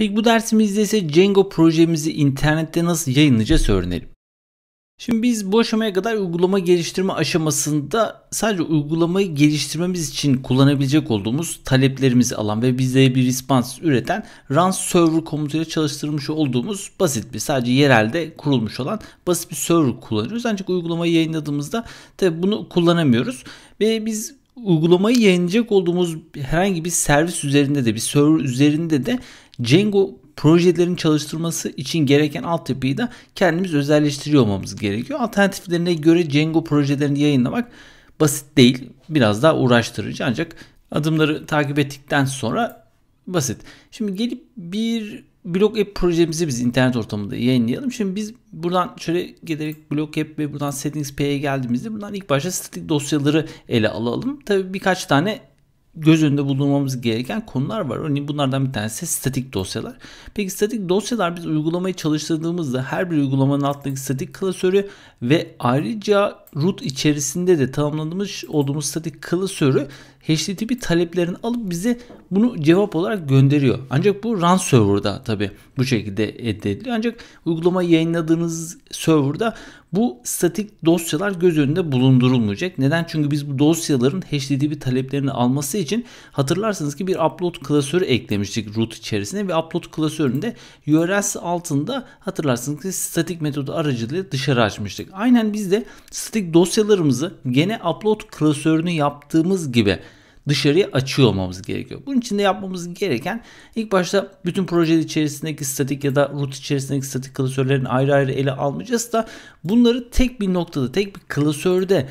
Peki bu dersimizde ise Django projemizi internette nasıl yayınlayacağız öğrenelim. Şimdi biz bu aşamaya kadar uygulama geliştirme aşamasında sadece uygulamayı geliştirmemiz için kullanabilecek olduğumuz taleplerimizi alan ve bize bir response üreten run server komutuyla çalıştırmış olduğumuz basit bir sadece yerelde kurulmuş olan basit bir server kullanıyoruz. Ancak uygulamayı yayınladığımızda tabi bunu kullanamıyoruz ve biz uygulamayı yayınlayacak olduğumuz herhangi bir servis üzerinde de bir server üzerinde de Django projelerin çalıştırması için gereken altyapıyı da kendimiz özelleştiriyor olmamız gerekiyor. Alternatiflerine göre Django projelerini yayınlamak basit değil. Biraz daha uğraştırıcı ancak adımları takip ettikten sonra basit. Şimdi gelip bir blog app projemizi biz internet ortamında yayınlayalım. Şimdi biz buradan şöyle giderek blog app ve buradan settings p'ye geldiğimizde buradan ilk başta static dosyaları ele alalım. Tabii birkaç tane göz önünde bulundurmamız gereken konular var. Örneğin bunlardan bir tanesi statik dosyalar. Peki statik dosyalar biz uygulamayı çalıştırdığımızda her bir uygulamanın altındaki statik klasörü ve ayrıca root içerisinde de tanımlamış olduğumuz statik klasörü HTTP taleplerini alıp bize bunu cevap olarak gönderiyor. Ancak bu run server'da tabi bu şekilde elde ediliyor. Ancak uygulama yayınladığınız server'da bu statik dosyalar göz önünde bulundurulmayacak. Neden? Çünkü biz bu dosyaların HTTP taleplerini alması için hatırlarsınız ki bir upload klasörü eklemiştik root içerisine ve upload klasöründe URL'si altında hatırlarsınız ki statik metodu aracılığıyla dışarı açmıştık. Aynen biz de statik artık dosyalarımızı gene upload klasörünü yaptığımız gibi dışarıya açıyor olmamız gerekiyor. Bunun için de yapmamız gereken ilk başta bütün proje içerisindeki statik ya da root içerisindeki statik klasörlerin ayrı ayrı ele almayacağız da bunları tek bir noktada, tek bir klasörde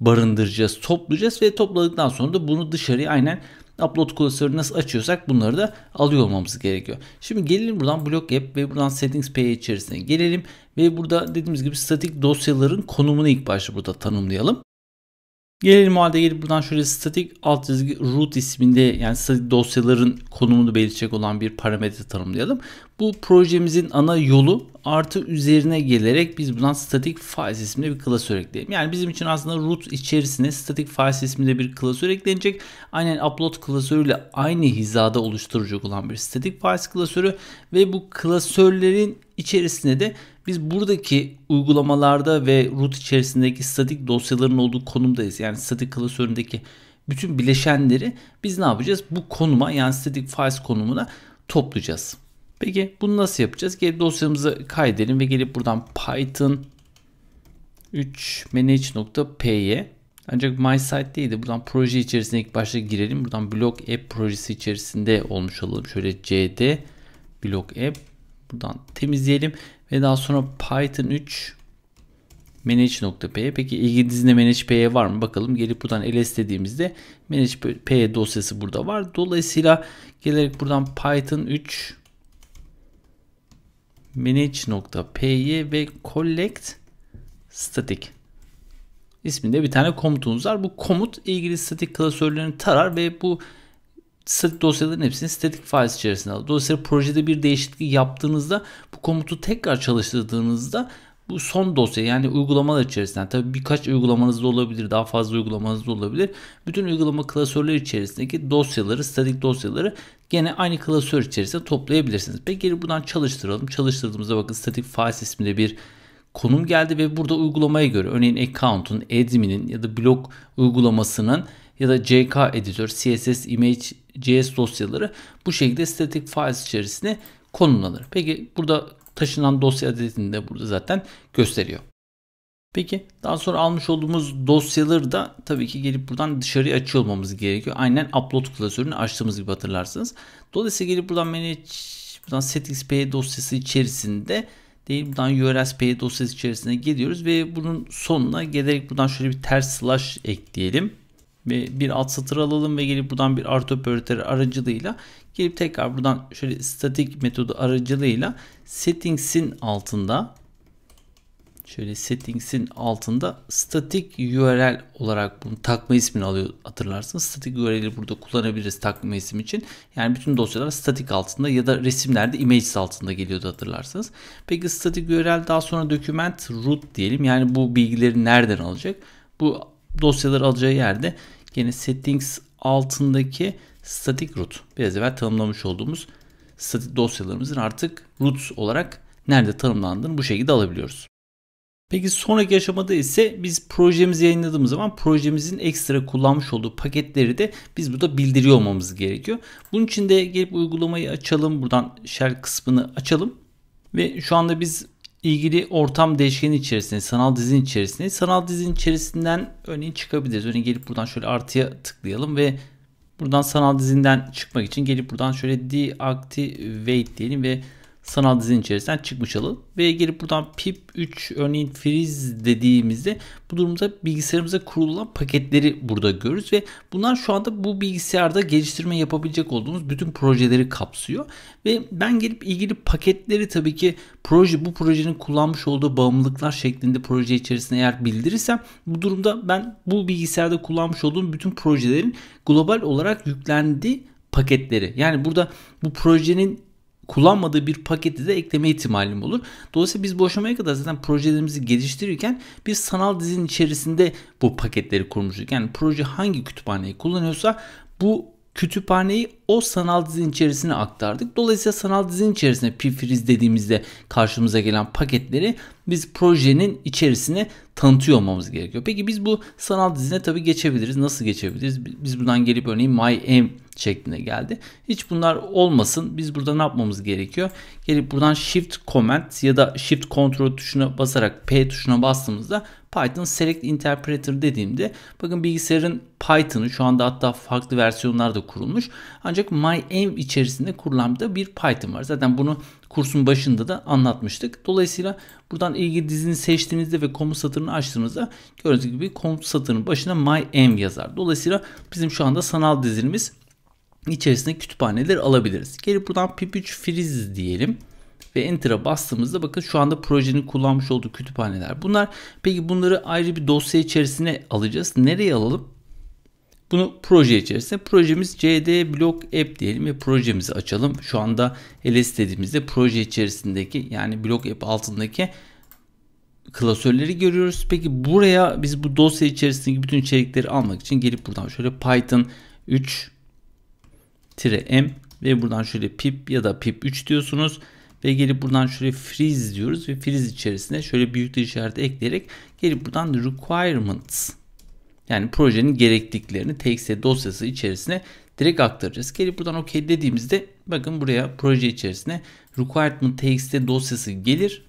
barındıracağız, toplayacağız ve topladıktan sonra da bunu dışarıya aynen Upload klasörü nasıl açıyorsak bunları da alıyor olmamız gerekiyor. Şimdi gelelim buradan Block App ve buradan Settings Page içerisine gelelim. Ve burada dediğimiz gibi statik dosyaların konumunu ilk başta burada tanımlayalım. Gelelim o halde gelip buradan şöyle statik alt çizgi root isminde yani statik dosyaların konumunu belirleyecek olan bir parametre tanımlayalım. Bu projemizin ana yolu artı üzerine gelerek biz buna statik files isminde bir klasör ekleyelim. Yani bizim için aslında root içerisine statik files isminde bir klasör eklenecek. Aynen upload klasörüyle aynı hizada oluşturacak olan bir statik files klasörü ve bu klasörlerin içerisine de biz buradaki uygulamalarda ve root içerisindeki statik dosyaların olduğu konumdayız. Yani statik klasöründeki bütün bileşenleri biz ne yapacağız? Bu konuma yani static files konumuna toplayacağız. Peki bunu nasıl yapacağız? Gelip dosyamızı kaydedelim ve gelip buradan python 3 manage.py ancak my site değil de buradan proje içerisinde ilk başta girelim. Buradan blog app projesi içerisinde olmuş olalım. Şöyle cd blog app buradan temizleyelim ve daha sonra python 3 manage.py peki ilgili dizine manage.py var mı bakalım gelip buradan ls dediğimizde manage.p dosyası burada var. Dolayısıyla gelerek buradan python 3 manage.py ve collect static isminde bir tane komutumuz var. Bu komut ilgili statik klasörlerini tarar ve bu statik dosyaların hepsini statik files içerisinde alır. Dolayısıyla projede bir değişiklik yaptığınızda bu komutu tekrar çalıştırdığınızda bu son dosya yani uygulamalar içerisinden tabii birkaç uygulamanız da olabilir daha fazla uygulamanız da olabilir. Bütün uygulama klasörleri içerisindeki dosyaları statik dosyaları gene aynı klasör içerisinde toplayabilirsiniz. Peki buradan çalıştıralım. Çalıştırdığımızda bakın statik files isminde bir konum geldi ve burada uygulamaya göre örneğin account'un, admin'in ya da blog uygulamasının ya da JK editör, CSS, image, JS dosyaları bu şekilde static files içerisine konumlanır. Peki burada taşınan dosya adetini de burada zaten gösteriyor. Peki daha sonra almış olduğumuz dosyaları da tabii ki gelip buradan dışarıya açılmamız gerekiyor. Aynen upload klasörünü açtığımız gibi hatırlarsınız. Dolayısıyla gelip buradan manage buradan setxp dosyası içerisinde değil buradan urlsp dosyası içerisine geliyoruz ve bunun sonuna gelerek buradan şöyle bir ters slash ekleyelim ve bir alt satır alalım ve gelip buradan bir artı operatörü aracılığıyla Gelip tekrar buradan şöyle statik metodu aracılığıyla settings'in altında şöyle settings'in altında statik URL olarak bunu takma ismini alıyor hatırlarsınız. Statik URL'i burada kullanabiliriz takma isim için. Yani bütün dosyalar statik altında ya da resimlerde images altında geliyordu hatırlarsınız. Peki statik URL daha sonra document root diyelim. Yani bu bilgileri nereden alacak? Bu dosyaları alacağı yerde yine settings altındaki statik root biraz evvel tanımlamış olduğumuz statik dosyalarımızın artık root olarak nerede tanımlandığını bu şekilde alabiliyoruz. Peki sonraki aşamada ise biz projemizi yayınladığımız zaman projemizin ekstra kullanmış olduğu paketleri de biz burada bildiriyor olmamız gerekiyor. Bunun için de gelip uygulamayı açalım. Buradan shell kısmını açalım. Ve şu anda biz ilgili ortam değişkeni içerisinde, sanal dizin içerisinde, sanal dizin içerisinden örneğin çıkabiliriz. Örneğin gelip buradan şöyle artıya tıklayalım ve Buradan sanal dizinden çıkmak için gelip buradan şöyle deactivate diyelim ve sanal dizinin içerisinden çıkmış alalım. Ve girip buradan pip3 örneğin freeze dediğimizde bu durumda bilgisayarımıza kurulan paketleri burada görürüz ve bunlar şu anda bu bilgisayarda geliştirme yapabilecek olduğunuz bütün projeleri kapsıyor. Ve ben gelip ilgili paketleri tabii ki proje bu projenin kullanmış olduğu bağımlılıklar şeklinde proje içerisinde eğer bildirirsem bu durumda ben bu bilgisayarda kullanmış olduğum bütün projelerin global olarak yüklendiği paketleri. Yani burada bu projenin kullanmadığı bir paketi de ekleme ihtimalim olur. Dolayısıyla biz bu aşamaya kadar zaten projelerimizi geliştirirken bir sanal dizinin içerisinde bu paketleri kurmuştuk. Yani proje hangi kütüphaneyi kullanıyorsa bu kütüphaneyi o sanal dizinin içerisine aktardık. Dolayısıyla sanal dizinin içerisine pifriz dediğimizde karşımıza gelen paketleri biz projenin içerisine tanıtıyor olmamız gerekiyor. Peki biz bu sanal dizine tabi geçebiliriz. Nasıl geçebiliriz? Biz buradan gelip örneğin my aim şeklinde geldi. Hiç bunlar olmasın. Biz burada ne yapmamız gerekiyor? Gelip buradan shift comment ya da shift control tuşuna basarak P tuşuna bastığımızda Python Select Interpreter dediğimde bakın bilgisayarın Python'ı şu anda hatta farklı versiyonlar da kurulmuş. Ancak MyEnv içerisinde kurulan da bir Python var. Zaten bunu kursun başında da anlatmıştık. Dolayısıyla buradan ilgili dizini seçtiğinizde ve komut satırını açtığınızda gördüğünüz gibi komut satırının başına MyEnv yazar. Dolayısıyla bizim şu anda sanal dizimiz içerisinde kütüphaneleri alabiliriz. Gelip buradan pip3 freeze diyelim ve Enter'a bastığımızda bakın şu anda projenin kullanmış olduğu kütüphaneler. Bunlar peki bunları ayrı bir dosya içerisine alacağız. Nereye alalım? Bunu proje içerisinde projemiz cd block app diyelim ve projemizi açalım. Şu anda ls dediğimizde proje içerisindeki yani block app altındaki klasörleri görüyoruz. Peki buraya biz bu dosya içerisindeki bütün içerikleri almak için gelip buradan şöyle python 3 m ve buradan şöyle pip ya da pip3 diyorsunuz ve gelip buradan şöyle freeze diyoruz ve freeze içerisinde şöyle büyük işaret ekleyerek gelip buradan requirements yani projenin gerekliliklerini txt dosyası içerisine direkt aktaracağız. Gelip buradan OK dediğimizde bakın buraya proje içerisine requirement txt dosyası gelir.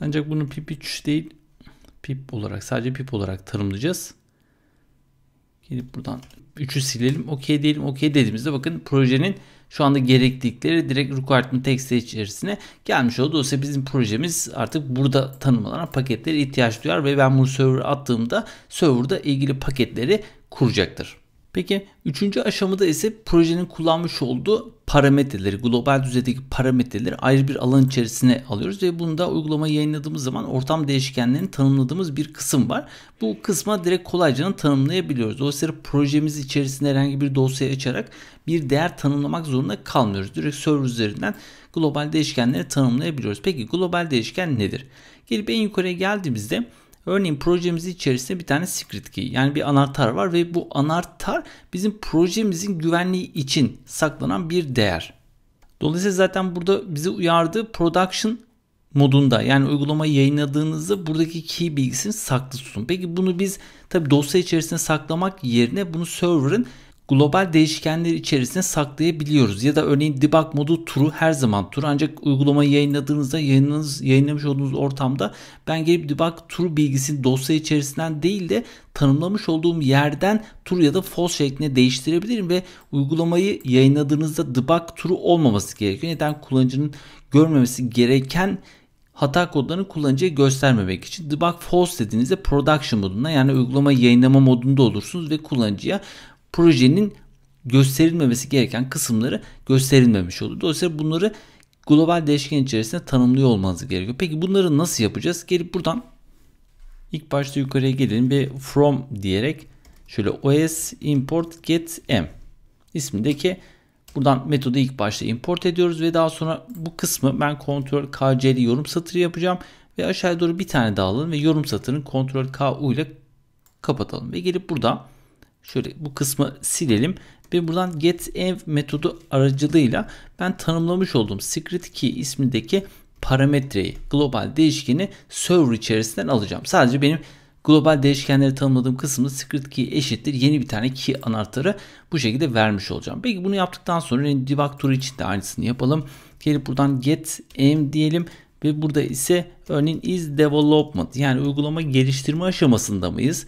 Ancak bunu pip3 değil pip olarak sadece pip olarak tanımlayacağız. Gelip buradan 3'ü silelim. OK diyelim. OK dediğimizde bakın projenin şu anda gerektikleri direkt requirement text'e içerisine gelmiş oldu. Dolayısıyla bizim projemiz artık burada tanımlanan paketlere ihtiyaç duyar ve ben bunu server'a attığımda server'da ilgili paketleri kuracaktır. Peki üçüncü aşamada ise projenin kullanmış olduğu parametreleri, global düzeydeki parametreleri ayrı bir alan içerisine alıyoruz ve bunda uygulama yayınladığımız zaman ortam değişkenlerini tanımladığımız bir kısım var. Bu kısma direkt kolayca tanımlayabiliyoruz. Dolayısıyla projemiz içerisinde herhangi bir dosya açarak bir değer tanımlamak zorunda kalmıyoruz. Direkt server üzerinden global değişkenleri tanımlayabiliyoruz. Peki global değişken nedir? Gelip en yukarıya geldiğimizde Örneğin projemizin içerisinde bir tane secret key yani bir anahtar var ve bu anahtar bizim projemizin güvenliği için saklanan bir değer. Dolayısıyla zaten burada bizi uyardı production modunda yani uygulamayı yayınladığınızda buradaki key bilgisini saklı tutun. Peki bunu biz tabi dosya içerisinde saklamak yerine bunu server'ın global değişkenler içerisine saklayabiliyoruz. Ya da örneğin debug modu true her zaman true ancak uygulamayı yayınladığınızda yayınınız, yayınlamış olduğunuz ortamda ben gelip debug true bilgisini dosya içerisinden değil de tanımlamış olduğum yerden true ya da false şeklinde değiştirebilirim ve uygulamayı yayınladığınızda debug true olmaması gerekiyor. Neden kullanıcının görmemesi gereken hata kodlarını kullanıcıya göstermemek için debug false dediğinizde production modunda yani uygulama yayınlama modunda olursunuz ve kullanıcıya projenin gösterilmemesi gereken kısımları gösterilmemiş oldu. Dolayısıyla bunları global değişken içerisinde tanımlıyor olmanız gerekiyor. Peki bunları nasıl yapacağız? Gelip buradan ilk başta yukarıya gelelim ve from diyerek şöyle os import get m ismindeki buradan metodu ilk başta import ediyoruz ve daha sonra bu kısmı ben kontrol kc'li yorum satırı yapacağım ve aşağıya doğru bir tane daha alalım ve yorum satırını kontrol ku ile kapatalım ve gelip burada Şöyle bu kısmı silelim ve buradan get getEv metodu aracılığıyla ben tanımlamış olduğum secret key ismindeki parametreyi, global değişkeni server içerisinden alacağım. Sadece benim global değişkenleri tanımladığım kısmı secret key eşittir yeni bir tane key anahtarı bu şekilde vermiş olacağım. Peki bunu yaptıktan sonra yani debug tool için de aynısını yapalım. Gelip buradan get m diyelim ve burada ise örneğin is development yani uygulama geliştirme aşamasında mıyız?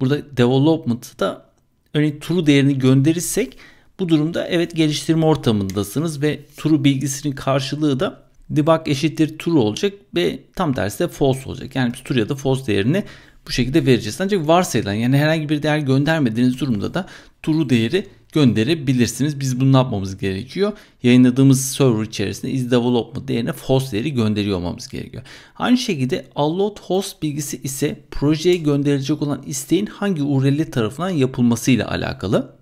Burada development da örneğin turu değerini gönderirsek bu durumda evet geliştirme ortamındasınız ve turu bilgisinin karşılığı da debug eşittir true olacak ve tam tersi de false olacak. Yani true ya da false değerini bu şekilde vereceğiz. Ancak varsayılan yani herhangi bir değer göndermediğiniz durumda da true değeri gönderebilirsiniz. Biz bunu yapmamız gerekiyor? Yayınladığımız server içerisinde is development değerine false değeri gönderiyor olmamız gerekiyor. Aynı şekilde allot host bilgisi ise projeye gönderilecek olan isteğin hangi URL tarafından yapılmasıyla alakalı.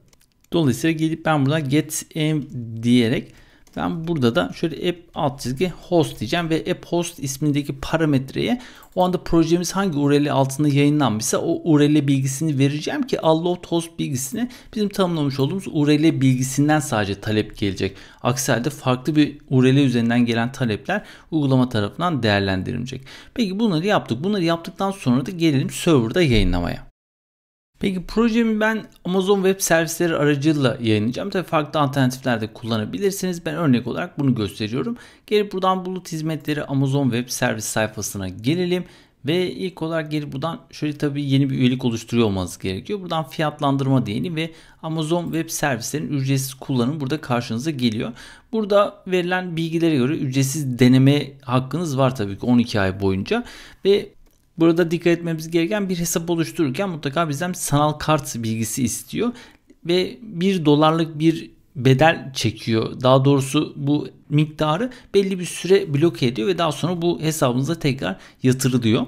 Dolayısıyla gelip ben burada get m diyerek ben burada da şöyle app alt çizgi host diyeceğim ve app host ismindeki parametreye o anda projemiz hangi URL altında yayınlanmışsa o URL bilgisini vereceğim ki upload host bilgisini bizim tanımlamış olduğumuz URL bilgisinden sadece talep gelecek. Aksi halde farklı bir URL üzerinden gelen talepler uygulama tarafından değerlendirilecek. Peki bunları yaptık. Bunları yaptıktan sonra da gelelim serverda yayınlamaya. Peki projemi ben Amazon Web Servisleri aracılığıyla yayınlayacağım. Tabii farklı alternatifler de kullanabilirsiniz. Ben örnek olarak bunu gösteriyorum. Gelip buradan bulut hizmetleri Amazon Web Servis sayfasına gelelim. Ve ilk olarak gelip buradan şöyle tabii yeni bir üyelik oluşturuyor olmanız gerekiyor. Buradan fiyatlandırma diyelim ve Amazon Web Servislerinin ücretsiz kullanımı burada karşınıza geliyor. Burada verilen bilgilere göre ücretsiz deneme hakkınız var tabii ki 12 ay boyunca ve Burada dikkat etmemiz gereken bir hesap oluştururken mutlaka bizden sanal kart bilgisi istiyor ve 1 dolarlık bir bedel çekiyor. Daha doğrusu bu miktarı belli bir süre bloke ediyor ve daha sonra bu hesabınıza tekrar yatırılıyor.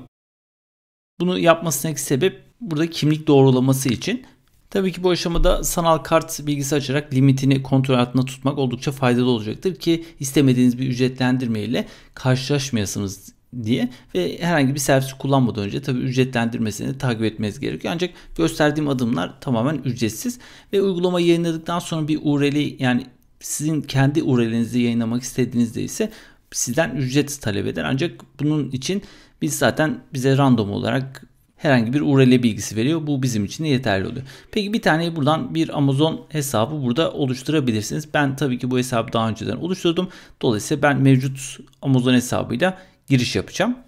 Bunu yapmasındaki sebep burada kimlik doğrulaması için. Tabii ki bu aşamada sanal kart bilgisi açarak limitini kontrol altında tutmak oldukça faydalı olacaktır ki istemediğiniz bir ücretlendirme ile karşılaşmayasınız diye ve herhangi bir servisi kullanmadan önce tabi ücretlendirmesini takip etmeniz gerekiyor. Ancak gösterdiğim adımlar tamamen ücretsiz ve uygulama yayınladıktan sonra bir URL'i yani sizin kendi URL'inizi yayınlamak istediğinizde ise sizden ücret talep eder. Ancak bunun için biz zaten bize random olarak herhangi bir URL bilgisi veriyor. Bu bizim için yeterli oluyor. Peki bir tane buradan bir Amazon hesabı burada oluşturabilirsiniz. Ben tabii ki bu hesabı daha önceden oluşturdum. Dolayısıyla ben mevcut Amazon hesabıyla giriş yapacağım.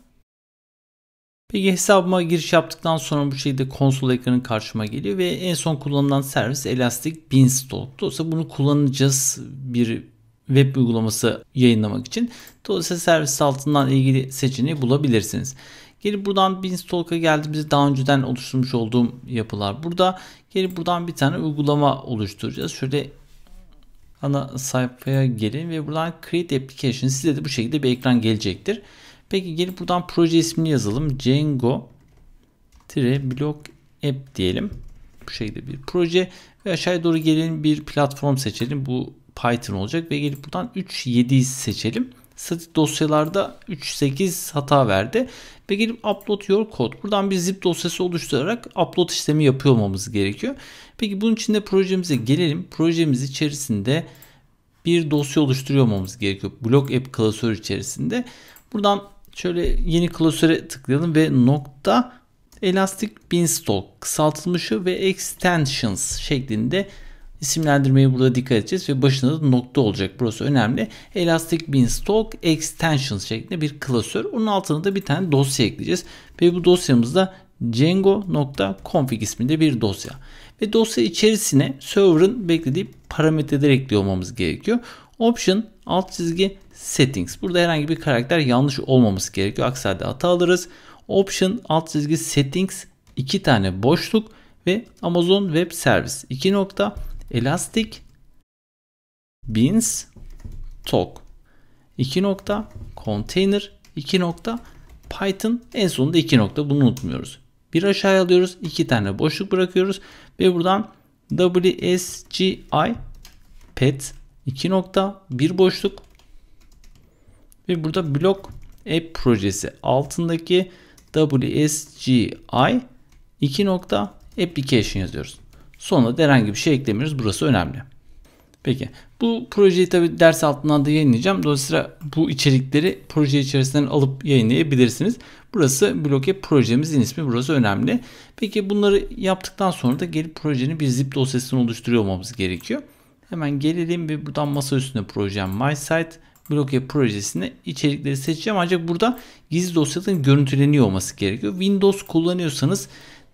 Peki hesabıma giriş yaptıktan sonra bu şekilde konsol ekranı karşıma geliyor ve en son kullanılan servis Elastic Beanstalk. Dolayısıyla bunu kullanacağız bir web uygulaması yayınlamak için. Dolayısıyla servis altından ilgili seçeneği bulabilirsiniz. Gelip buradan Beanstalk'a geldiğimizde daha önceden oluşturmuş olduğum yapılar burada. Gelip buradan bir tane uygulama oluşturacağız. Şöyle ana sayfaya gelin ve buradan Create Application size de bu şekilde bir ekran gelecektir. Peki gelip buradan proje ismini yazalım. Django tire blog app diyelim. Bu şekilde bir proje ve aşağıya doğru gelin bir platform seçelim. Bu Python olacak ve gelip buradan 3.7'yi seçelim. Statik dosyalarda 3.8 hata verdi. Ve gelip upload your code. Buradan bir zip dosyası oluşturarak upload işlemi yapıyor olmamız gerekiyor. Peki bunun için de projemize gelelim. Projemiz içerisinde bir dosya oluşturuyor olmamız gerekiyor. Blok app klasör içerisinde. Buradan Şöyle yeni klasöre tıklayalım ve nokta Elastic Beanstalk kısaltılmışı ve Extensions şeklinde isimlendirmeyi burada dikkat edeceğiz ve başında da nokta olacak. Burası önemli. Elastic Beanstalk Extensions şeklinde bir klasör. Onun altına da bir tane dosya ekleyeceğiz. Ve bu dosyamızda django.config isminde bir dosya. Ve dosya içerisine server'ın beklediği parametreleri ekliyor olmamız gerekiyor. Option alt çizgi settings. Burada herhangi bir karakter yanlış olmaması gerekiyor. Aksi halde hata alırız. Option alt çizgi settings iki tane boşluk ve Amazon Web Service 2 nokta Elastic Beans Talk 2 nokta Container 2 nokta Python en sonunda 2 nokta bunu unutmuyoruz. Bir aşağı alıyoruz. iki tane boşluk bırakıyoruz ve buradan WSGI pet 2 nokta, bir boşluk ve burada blok app e projesi altındaki WSGI 2 nokta application yazıyoruz. Sonra da herhangi bir şey eklemiyoruz. Burası önemli. Peki bu projeyi tabi ders altından da yayınlayacağım. Dolayısıyla bu içerikleri proje içerisinden alıp yayınlayabilirsiniz. Burası bloke projemizin ismi burası önemli. Peki bunları yaptıktan sonra da gelip projenin bir zip dosyasını oluşturuyor olmamız gerekiyor. Hemen gelelim ve buradan masa üstüne projem My Site bloke projesinde içerikleri seçeceğim. Ancak burada gizli dosyaların görüntüleniyor olması gerekiyor. Windows kullanıyorsanız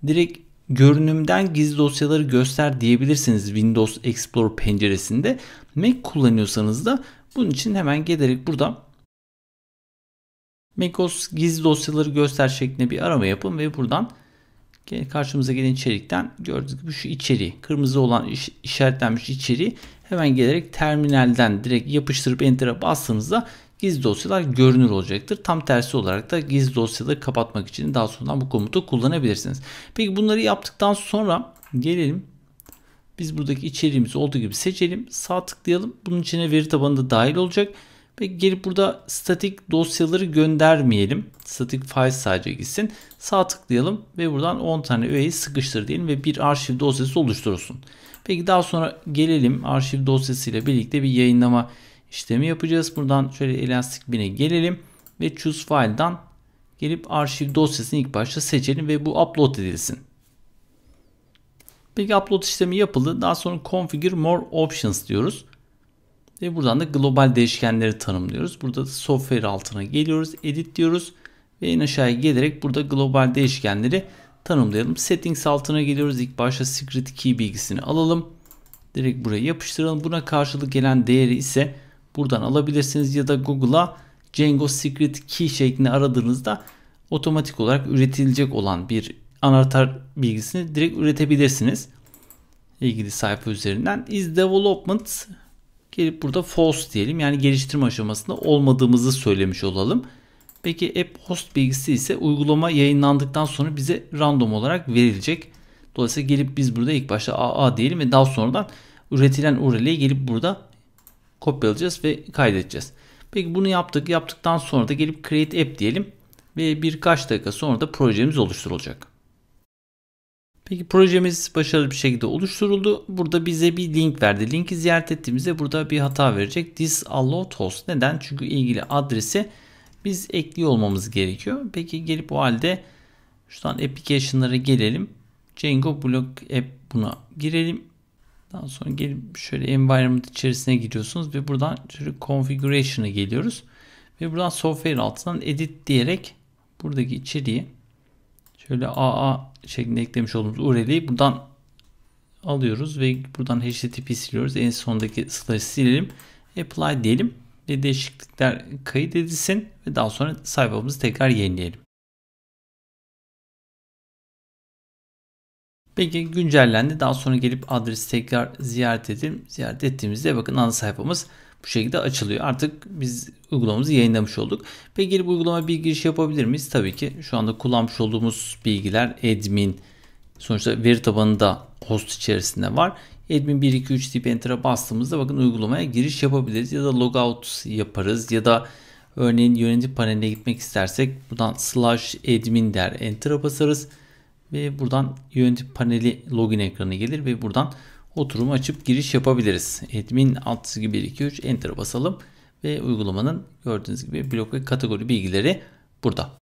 direkt görünümden gizli dosyaları göster diyebilirsiniz Windows Explorer penceresinde. Mac kullanıyorsanız da bunun için hemen gelerek burada macOS gizli dosyaları göster şeklinde bir arama yapın ve buradan karşımıza gelen içerikten gördüğünüz gibi şu içeriği kırmızı olan işaretlenmiş içeriği hemen gelerek terminalden direkt yapıştırıp enter'a bastığınızda gizli dosyalar görünür olacaktır. Tam tersi olarak da gizli dosyaları kapatmak için daha sonradan bu komutu kullanabilirsiniz. Peki bunları yaptıktan sonra gelelim biz buradaki içeriğimizi olduğu gibi seçelim. Sağ tıklayalım. Bunun içine veri tabanı da dahil olacak ve gelip burada statik dosyaları göndermeyelim. Statik file sadece gitsin. Sağ tıklayalım ve buradan 10 tane öğeyi sıkıştır diyelim ve bir arşiv dosyası oluşturulsun. Peki daha sonra gelelim arşiv dosyasıyla birlikte bir yayınlama işlemi yapacağız. Buradan şöyle elastik Bin'e gelelim ve Choose File'dan gelip arşiv dosyasını ilk başta seçelim ve bu upload edilsin. Peki upload işlemi yapıldı. Daha sonra configure more options diyoruz. Ve buradan da global değişkenleri tanımlıyoruz. Burada software altına geliyoruz. Edit diyoruz. Ve en aşağıya gelerek burada global değişkenleri tanımlayalım. Settings altına geliyoruz. İlk başta secret key bilgisini alalım. Direkt buraya yapıştıralım. Buna karşılık gelen değeri ise buradan alabilirsiniz. Ya da Google'a Django secret key şeklinde aradığınızda otomatik olarak üretilecek olan bir anahtar bilgisini direkt üretebilirsiniz. İlgili sayfa üzerinden is development Gelip burada false diyelim. Yani geliştirme aşamasında olmadığımızı söylemiş olalım. Peki app host bilgisi ise uygulama yayınlandıktan sonra bize random olarak verilecek. Dolayısıyla gelip biz burada ilk başta AA diyelim ve daha sonradan üretilen URL'ye gelip burada kopyalayacağız ve kaydedeceğiz. Peki bunu yaptık. Yaptıktan sonra da gelip create app diyelim ve birkaç dakika sonra da projemiz oluşturulacak. Peki projemiz başarılı bir şekilde oluşturuldu. Burada bize bir link verdi. Linki ziyaret ettiğimizde burada bir hata verecek. Disallowed host. Neden? Çünkü ilgili adresi biz ekliyor olmamız gerekiyor. Peki gelip o halde şuradan application'lara gelelim. Django Block App buna girelim. Daha sonra gelip şöyle environment içerisine giriyorsunuz ve buradan şöyle configuration'a geliyoruz. Ve buradan software altından edit diyerek buradaki içeriği şöyle AA şeklinde eklemiş olduğumuz URL'i buradan alıyoruz ve buradan HTTP siliyoruz. En sondaki slash silelim. Apply diyelim ve değişiklikler kayıt edilsin ve daha sonra sayfamızı tekrar yenileyelim. Peki güncellendi. Daha sonra gelip adresi tekrar ziyaret edelim. Ziyaret ettiğimizde bakın ana sayfamız bu şekilde açılıyor. Artık biz uygulamamızı yayınlamış olduk. Peki gelip uygulama bir giriş yapabilir miyiz? Tabii ki şu anda kullanmış olduğumuz bilgiler admin sonuçta veri tabanında host içerisinde var. Admin 1 2 3 deyip enter'a bastığımızda bakın uygulamaya giriş yapabiliriz ya da logout yaparız ya da örneğin yönetici paneline gitmek istersek buradan slash admin der enter'a basarız ve buradan yönetici paneli login ekranı gelir ve buradan oturumu açıp giriş yapabiliriz. Admin alt çizgi 1 2 3 enter basalım ve uygulamanın gördüğünüz gibi blok ve kategori bilgileri burada.